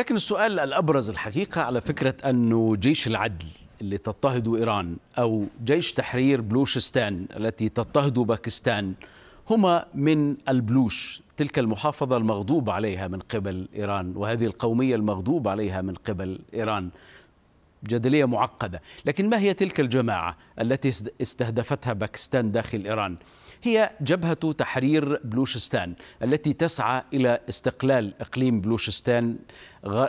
لكن السؤال الأبرز الحقيقة على فكرة أنه جيش العدل اللي تضطهد إيران أو جيش تحرير بلوشستان التي تضطهد باكستان هما من البلوش تلك المحافظة المغضوب عليها من قبل إيران وهذه القومية المغضوب عليها من قبل إيران جدلية معقدة لكن ما هي تلك الجماعة التي استهدفتها باكستان داخل إيران؟ هي جبهة تحرير بلوشستان التي تسعى إلى استقلال إقليم بلوشستان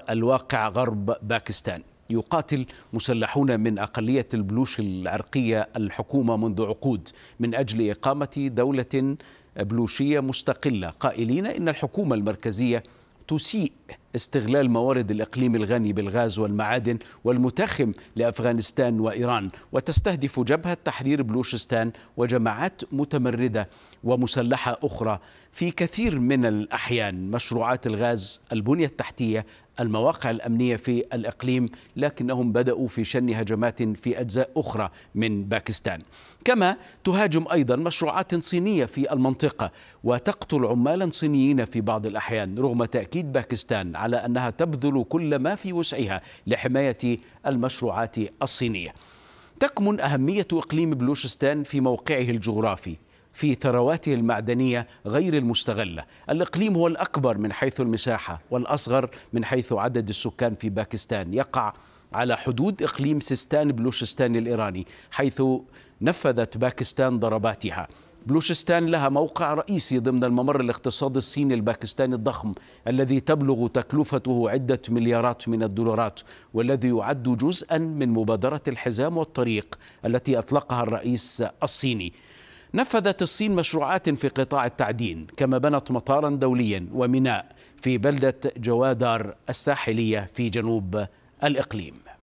الواقع غرب باكستان يقاتل مسلحون من أقلية البلوش العرقية الحكومة منذ عقود من أجل إقامة دولة بلوشية مستقلة قائلين إن الحكومة المركزية تسيء استغلال موارد الإقليم الغني بالغاز والمعادن والمتخم لأفغانستان وإيران وتستهدف جبهة تحرير بلوشستان وجماعات متمردة ومسلحة أخرى في كثير من الأحيان مشروعات الغاز البنية التحتية المواقع الأمنية في الإقليم لكنهم بدأوا في شن هجمات في أجزاء أخرى من باكستان كما تهاجم أيضا مشروعات صينية في المنطقة وتقتل عمالا صينيين في بعض الأحيان رغم تأكيد باكستان على أنها تبذل كل ما في وسعها لحماية المشروعات الصينية تكمن أهمية إقليم بلوشستان في موقعه الجغرافي في ثرواته المعدنيه غير المستغله، الاقليم هو الاكبر من حيث المساحه والاصغر من حيث عدد السكان في باكستان، يقع على حدود اقليم سيستان بلوشستان الايراني، حيث نفذت باكستان ضرباتها، بلوشستان لها موقع رئيسي ضمن الممر الاقتصادي الصيني الباكستاني الضخم الذي تبلغ تكلفته عدة مليارات من الدولارات والذي يعد جزءا من مبادرة الحزام والطريق التي أطلقها الرئيس الصيني نفذت الصين مشروعات في قطاع التعدين كما بنت مطارا دوليا وميناء في بلدة جوادار الساحلية في جنوب الإقليم